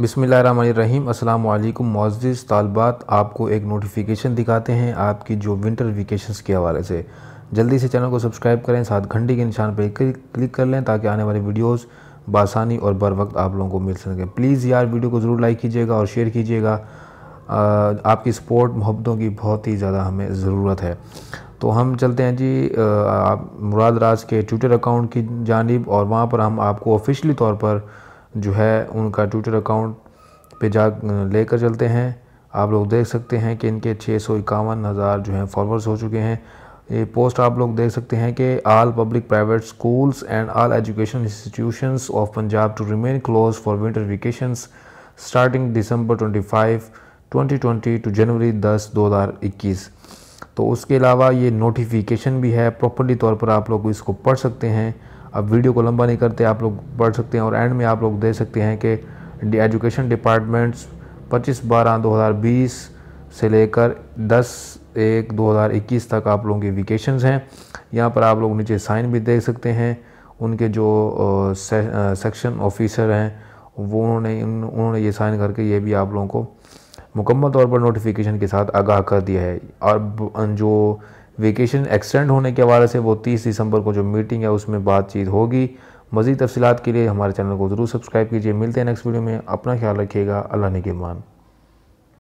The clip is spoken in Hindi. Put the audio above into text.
बिसमीम् अल्लाम मोज़ तलबात आपको एक नोटिफिकेशन दिखाते हैं आपकी जो विंटर वेकेशन के हवाले से जल्दी से चैनल को सब्सक्राइब करें साथ घंटी के निशान पर क्लिक कर लें ताकि आने वाली वीडियोस बासानी और बर वक्त आप लोगों को मिल सकें प्लीज़ यार वीडियो को ज़रूर लाइक कीजिएगा और शेयर कीजिएगा आपकी सपोर्ट मोहब्बतों की बहुत ही ज़्यादा हमें ज़रूरत है तो हम चलते हैं जी आप मुराद राज के ट्विटर अकाउंट की जानब और वहाँ पर हम आपको ऑफिशली तौर पर जो है उनका ट्विटर अकाउंट पे जा लेकर चलते हैं आप लोग देख सकते हैं कि इनके छः सौ इक्यावन हज़ार जो हैं फॉलोअर्स हो चुके हैं ये पोस्ट आप लोग देख सकते हैं कि all public private schools and all education institutions of Punjab to remain close for winter vacation starting December 25 2020 to January 10 2021 तो उसके अलावा ये नोटिफिकेशन भी है प्रॉपरली तौर पर आप लोग इसको पढ़ सकते हैं अब वीडियो को लंबा नहीं करते आप लोग पढ़ सकते हैं और एंड में आप लोग दे सकते हैं कि एजुकेशन डिपार्टमेंट्स 25 बारह 2020 से लेकर 10 एक 2021 तक आप लोगों की वेकेशंस हैं यहाँ पर आप लोग नीचे साइन भी देख सकते हैं उनके जो सेक्शन ऑफिसर हैं वो उन्होंने उन्होंने ये साइन करके ये भी आप लोगों को मुकम्मल तौर पर नोटिफिकेशन के साथ आगाह कर दिया है और जो वेकेशन एक्सटेंड होने के हवाले से वो तीस दिसंबर को जो मीटिंग है उसमें बातचीत होगी मज़ीद तफसीत के लिए हमारे चैनल को ज़रूर सब्सक्राइब कीजिए मिलते हैं नेक्स्ट वीडियो में अपना ख्याल रखिएगा अल्लाह ने मान